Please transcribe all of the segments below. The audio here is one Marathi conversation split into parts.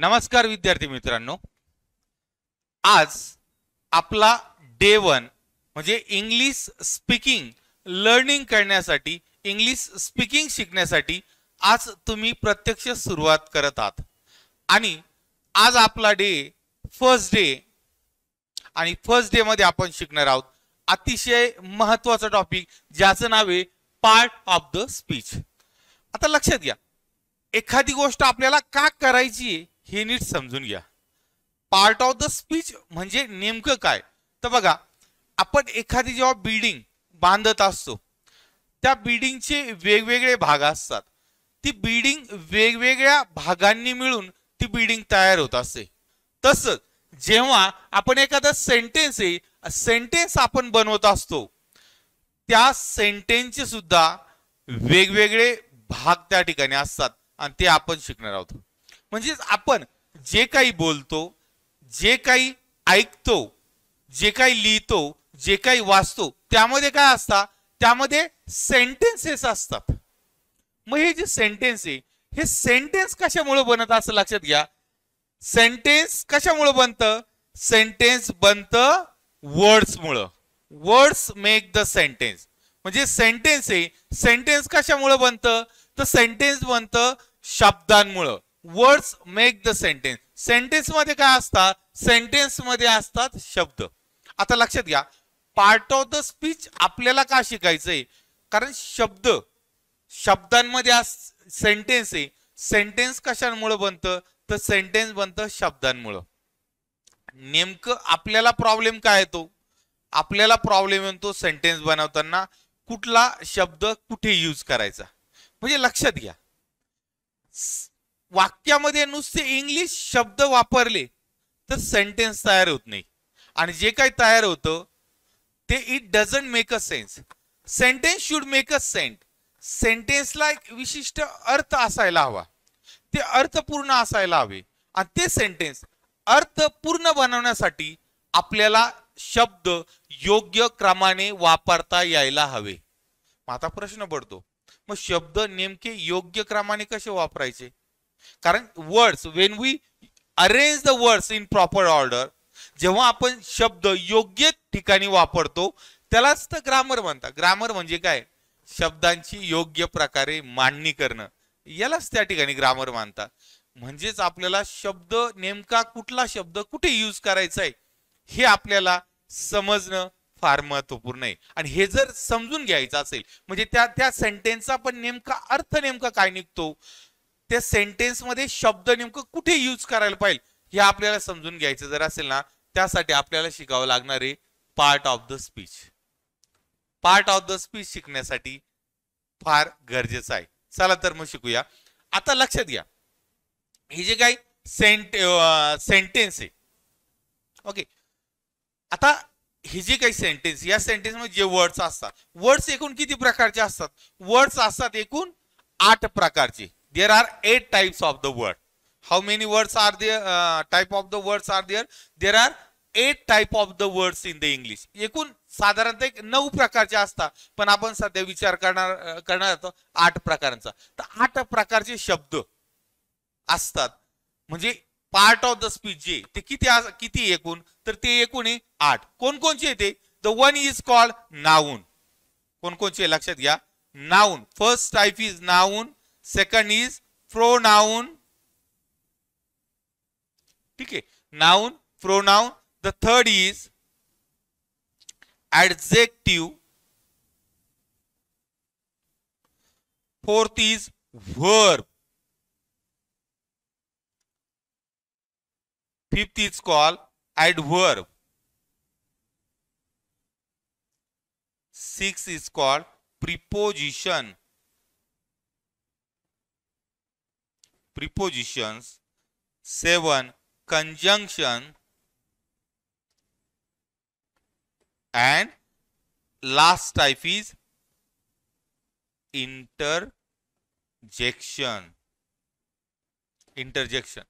नमस्कार विद्यार्थी मित्रांनो आज आपला डे वन म्हणजे इंग्लिश स्पीकिंग लर्निंग करण्यासाठी इंग्लिश स्पीकिंग शिकण्यासाठी आज तुम्ही प्रत्यक्ष सुरुवात करत आहात आणि आज आपला डे फर्स्ट डे आणि फर्स्ट डे मध्ये आपण शिकणार आहोत अतिशय महत्वाचा टॉपिक ज्याचं नाव आहे पार्ट ऑफ द स्पीच आता लक्षात घ्या एखादी गोष्ट आपल्याला का करायची आहे हे नीट समजून घ्या पार्ट ऑफ द स्पीच म्हणजे नेमकं काय तर बघा आपण एखादी जेव्हा बिल्डिंग बांधत असतो त्या बिल्डिंगचे वेगवेगळे भाग असतात ती बिल्डिंग वेगवेगळ्या भागांनी मिळून ती बिल्डिंग तयार होत असते तसंच जेव्हा आपण एखादा सेंटेन्स आहे सेंटेन्स आपण बनवत असतो त्या सेंटेन्सचे सुद्धा वेगवेगळे भाग त्या ठिकाणी असतात आणि ते आपण शिकणार आहोत म्हणजेच आपण जे काही बोलतो जे काही ऐकतो जे काही लिहितो जे काही वाचतो त्यामध्ये काय असतं त्यामध्ये सेंटेन्सेस असतात मग हे जे सेंटेन्स आहे हे सेंटेन्स कशामुळे बनत असं लक्षात घ्या सेंटेन्स कशामुळे बनतं सेंटेन्स वर्ड्स वर्ड्समुळं वर्ड्स मेक द सेंटेन्स म्हणजे सेंटेन्स आहे सेंटेन्स कशामुळे बनतं तर सेंटेन्स बनतं शब्दांमुळं words make the sentence sentence मध्ये काय असतात सेंटेन्स मध्ये असतात शब्द आता लक्षात घ्या पार्ट ऑफ द स्पीच आपल्याला का शिकायचंय कारण शब्द शब्दांमध्ये सेंटेन्स आहे सेंटेन्स कशामुळे बनतं तर सेंटेन्स बनतं शब्दांमुळं नेमकं आपल्याला प्रॉब्लेम काय येतो आपल्याला प्रॉब्लेम येतो सेंटेन्स बनवताना कुठला शब्द कुठे यूज करायचा म्हणजे लक्षात घ्या वाक्यामध्ये नुसते इंग्लिश शब्द वापरले तर सेंटेन्स तयार होत नाही आणि जे काही तयार होतं ते it doesn't make a sense sentence should make a sent सेंटेन्सला एक विशिष्ट अर्थ असायला हवा ते अर्थपूर्ण असायला हवे आणि ते सेंटेन्स अर्थपूर्ण बनवण्यासाठी आपल्याला शब्द योग्य क्रमाने वापरता यायला हवे आता प्रश्न पडतो मग शब्द नेमके योग्य क्रमाने कसे वापरायचे कारण words when we arrange the words in proper order जेव्हा आपण शब्द योग्य ठिकाणी वापरतो त्यालाच तर ग्रामर म्हणतात ग्रामर म्हणजे काय शब्दांची योग्य प्रकारे मांडणी करणं यालाच त्या ठिकाणी ग्रामर मानतात म्हणजेच आपल्याला शब्द नेमका कुठला शब्द कुठे यूज करायचा आहे हे आपल्याला समजणं फार महत्वपूर्ण आहे आणि हे जर समजून घ्यायचं असेल म्हणजे त्या त्या सेंटेन्सचा पण नेमका अर्थ नेमका काय निघतो त्या सेंटेन्समध्ये शब्द नेमकं कुठे यूज करायला पाहिजे हे आपल्याला समजून घ्यायचं जर असेल ना त्यासाठी आपल्याला शिकावं लागणार आहे part of the speech part of the speech शिकण्यासाठी फार गरजेचं आहे चला तर मग शिकूया आता लक्षात घ्या हे जे काही सेंट सेंटेन्स आहे ओके आता हे जे काही सेंटेन्स या सेंटेन्समध्ये मध्ये जे वर्ड्स असतात वर्ड्स एकूण किती प्रकारचे असतात वर्ड्स असतात एकूण आठ प्रकारचे there are eight types of the word how many words are there uh, type of the words are there there are eight type of the words in the English एकूण साधारणतः एक नऊ प्रकारचे असतात पण आपण सध्या विचार करणार करणार आहोत आठ प्रकारांचा तर आठ प्रकारचे शब्द असतात म्हणजे पार्ट ऑफ द स्पीच जे ते किती किती एकूण तर ते एकूण आहे आठ कोणकोणचे येते the one is called noun कोणकोणचे लक्षात घ्या noun first type is noun second is pronoun Okay, noun pronoun the third is adjective fourth is verb fifth is called adverb six is called preposition prepositions. Seven Conjunction and last type is interjection. Interjection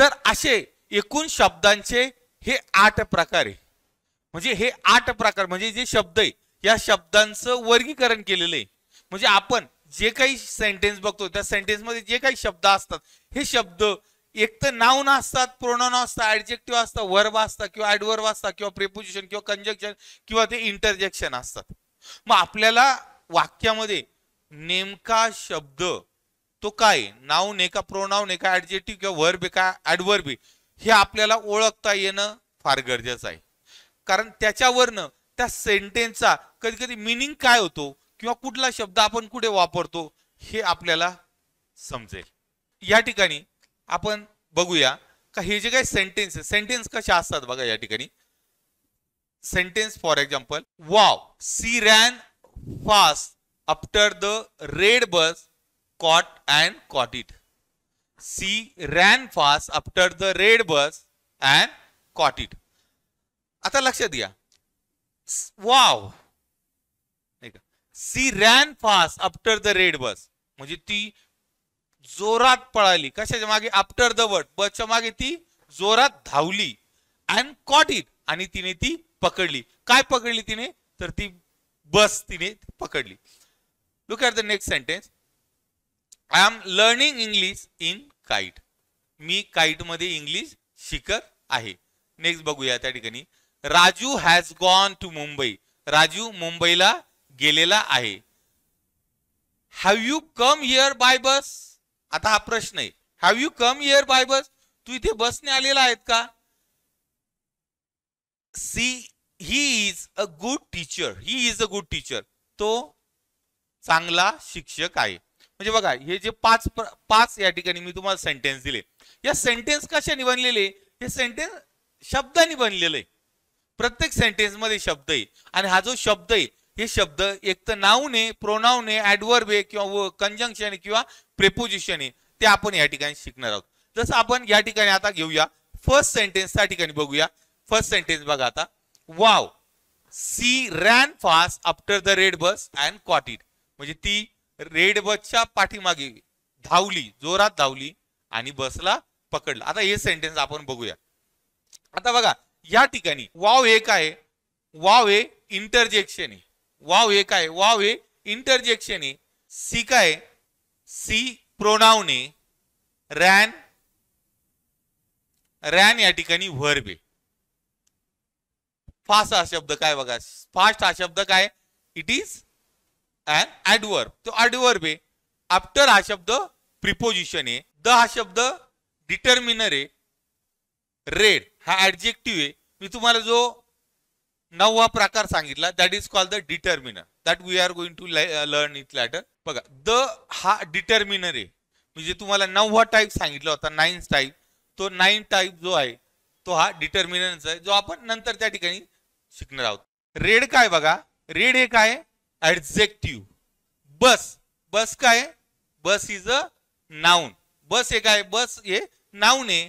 तर असे एकूण शब्दांचे हे आठ प्रकार आहे म्हणजे हे आठ प्रकार म्हणजे जे शब्द आहे या शब्दांचं वर्गीकरण केलेलं आहे म्हणजे आपण जे काही सेंटेन्स बघतो त्या सेंटेन्समध्ये जे काही शब्द असतात हे शब्द एक तर नाऊन असतात प्रोनाऊन असतात ऍडजेक्टिव्ह असतात वर्ब असतात किंवा ऍडवर्ब असतात किंवा प्रिपोजिशन किंवा कंजक्शन किंवा ते इंटरजेक्शन असतात मग आपल्याला वाक्यामध्ये नेमका शब्द तो काय नाऊन एका प्रोनाऊन एका ऍडजेक्टिव्ह किंवा वर्ब का ऍडवर्ब हे आपल्याला ओळखता येणं फार गरजेचं आहे कारण त्याच्यावरनं त्या सेंटेन्सचा कधी कधी मिनिंग काय होतो किंवा कुठला शब्द आपण कुठे वापरतो हे आपल्याला समजेल या ठिकाणी आपण बघूया का हे जे काही सेंटेन्स सेंटेन्स कशा असतात बघा या ठिकाणी sentence for example wow she ran fast after the red bus caught and caught it she ran fast after the red bus and caught it आता लक्षात घ्या wow she ran fast after the red bus म्हणजे ती जोरात पळाली कशाच्या मागे आफ्टर द वर्ड बसच्या मागे ती जोरात धावली अँड कॉट इट आणि तिने ती पकडली काय पकडली तिने तर ती बस तिने पकडली look at the next sentence I am learning English in kite मी काईट मध्ये इंग्लिश शिकत आहे नेक्स्ट बघूया त्या ठिकाणी Raju has gone to Mumbai Raju मुंबईला गेलेला आहे have you come here by bus आता हा प्रश्न आहे have you come here by bus तू इथे बसने आलेला आहेत का see he is a good teacher he is a good teacher तो चांगला शिक्षक आहे म्हणजे बघा हे जे पाच पाच या ठिकाणी मी तुम्हाला सेंटेन्स दिले या सेंटेन्स कशा बनलेले हे सेंटेन्स शब्दाने बनलेले प्रत्येक सेंटेन्स मध्ये शब्द आहे आणि हा जो शब्द आहे हे शब्द एक तर नावने ने ऍडवर्ब आहे किंवा कंजंक्शन आहे किंवा प्रेपोजिशन आहे ते आपण या ठिकाणी शिकणार आहोत जसं आपण या ठिकाणी आता घेऊया फर्स्ट सेंटेन्स त्या ठिकाणी बघूया फर्स्ट सेंटेन्स बघा आता wow she ran fast after the red bus and caught it म्हणजे ती रेड बसच्या पाठीमागे धावली जोरात धावली आणि बसला पकडला आता हे सेंटेन्स आपण बघूया आता बघा या ठिकाणी वाव हे काय वाव हे इंटरजेक्शन आहे वाव हे काय वाव हे इंटरजेक्शन आहे सी काय सी आहे रॅन रॅन या ठिकाणी बे फास्ट हा शब्द काय बघा फास्ट हा शब्द काय इट इज अन ऍडवर्ब तो ऍडवर्ब आहे आफ्टर हा शब्द प्रिपोजिशन आहे द हा शब्द डिटर्मिनर आहे रेड हा ऍडजेक्टिव्ह आहे मी तुम्हाला जो नववा प्रकार सांगितला that is called the determiner that we are going to learn it later बघा द हा डिटर्मिनर आहे म्हणजे तुम्हाला नववा टाईप सांगितला होता नाईन टाईप तो नाईन टाईप जो आहे तो हा डिटर्मिनरचा आहे जो आपण नंतर त्या ठिकाणी शिकणार आहोत रेड काय बघा रेड हे काय ऍडजेक्टिव्ह बस बस काय बस इज अ नाऊन बस हे काय बस हे नाऊन आहे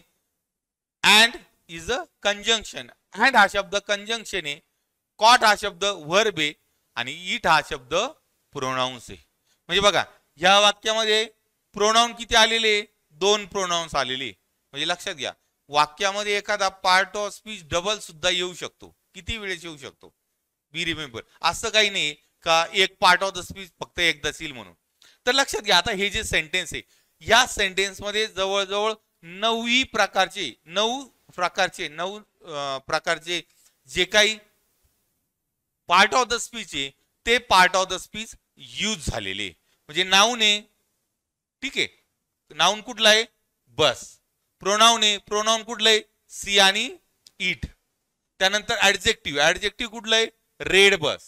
and is a conjunction and हा शब्द कंजंक्शन आहे कॉट हा शब्द व्हर आहे आणि इट हा शब्द प्रोनाऊन्स आहे म्हणजे बघा या वाक्यामध्ये प्रोनाऊन किती आलेले दोन प्रोनाऊन्स आलेले म्हणजे लक्षात घ्या वाक्यामध्ये एखादा पार्ट ऑफ स्पीच डबल सुद्धा येऊ शकतो किती वेळेस येऊ शकतो बी रिमेंबर असं काही नाही का एक पार्ट ऑफ द स्पीच फक्त एकदाच येईल म्हणून तर लक्षात घ्या आता हे जे सेंटेन्स आहे या मध्ये जवळजवळ नववी प्रकारचे नऊ प्रकारचे नऊ प्रकारचे जे काही पार्ट ऑफ द स्पीच आहे ते part of the speech use झालेले म्हणजे नाऊन आहे ठीक आहे नाऊन कुठला आहे बस प्रोनाऊन आहे प्रोनाऊन कुठलं आहे सी आणि इट त्यानंतर ऍडजेक्टिव्ह ऍडजेक्टिव्ह कुठलं आहे रेड बस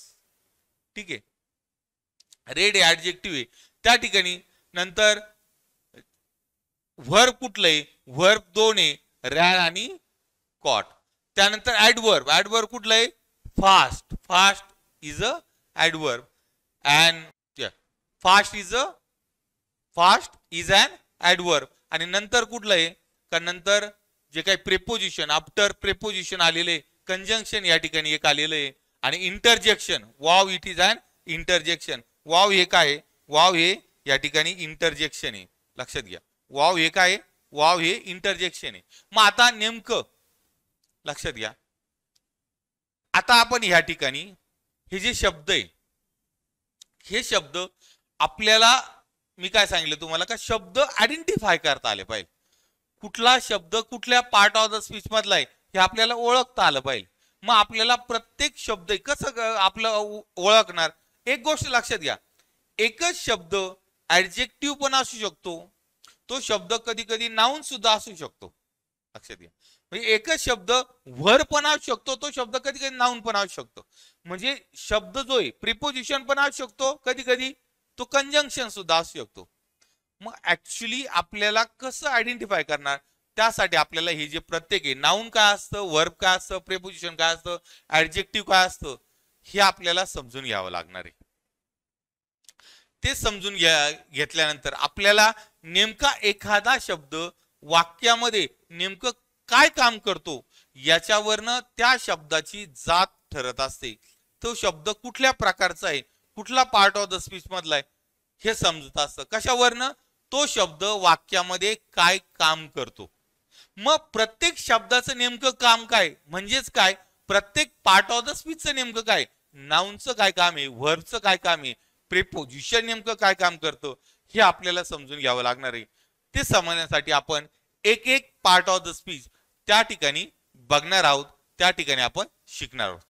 ठीक आहे रेड आहे ऍडजेक्टिव्ह आहे त्या ठिकाणी नंतर व्हर्ब कुठलं आहे व्हर्ब दोन आहे रॅड आणि कॉट त्यानंतर ऍडवर्ब ऍडवर्ब कुठलं आहे fast fast is a adverb and yeah, fast is a fast is an adverb आणि नंतर कुठलं आहे का नंतर जे काही प्रेपोजिशन आफ्टर प्रेपोजिशन आलेले कंजंक्शन या ठिकाणी एक आलेलं आहे आणि interjection wow it is an interjection wow हे काय वाव हे या ठिकाणी इंटरजेक्शन आहे लक्षात घ्या वाव हे काय वाव हे इंटरजेक्शन आहे मग आता नेमकं लक्षात घ्या आता आपण ह्या ठिकाणी हे जे शब्द आहे हे शब्द आपल्याला मी काय सांगितलं तुम्हाला का शब्द आयडेंटिफाय करता आले पाहिजे कुठला शब्द कुठल्या पार्ट ऑफ द स्पीच मधला आहे हे आपल्याला ओळखता आलं पाहिजे मग आपल्याला प्रत्येक शब्द कसं आपलं ओळखणार एक गोष्ट लक्षात घ्या एकच शब्द ऍडजेक्टिव्ह पण असू शकतो तो शब्द कधी कधी नाऊन सुद्धा असू शकतो लक्षात घ्या म्हणजे एकच शब्द व्हर पण असू शकतो तो शब्द कधी कधी नाऊन पण असू शकतो म्हणजे शब्द जो आहे प्रिपोजिशन पण असू शकतो कधी कधी तो कंजंक्शन सुद्धा असू शकतो मग ऍक्च्युली आपल्याला कसं आयडेंटिफाय करणार त्यासाठी आपल्याला हे जे प्रत्येक आहे नाऊन काय असतं वर्ब काय असतं प्रेपोजिशन काय असतं ऍडजेक्टिव्ह काय असतं हे आपल्याला समजून घ्यावं लागणार आहे ते समजून घ्या घेतल्यानंतर आपल्याला नेमका एखादा शब्द वाक्यामध्ये नेमकं काय काम करतो याच्यावरनं त्या शब्दाची जात ठरत असते तो शब्द कुठल्या प्रकारचा आहे कुठला पार्ट ऑफ द स्पीच मधला आहे हे समजत असतं कशावरनं तो शब्द वाक्यामध्ये काय काम करतो मग प्रत्येक शब्दाचं नेमकं काम काय म्हणजेच काय प्रत्येक पार्ट ऑफ द स्पीचचं नेमकं काय नाऊनचं काय काम आहे व्हर्बचं काय काम आहे प्रिपोजिशन नेमकं काय काम करतं हे आपल्याला समजून घ्यावं लागणार आहे ते समजण्यासाठी आपण एक एक पार्ट ऑफ द स्पीच त्या ठिकाणी बघणार आहोत त्या ठिकाणी आपण शिकणार आहोत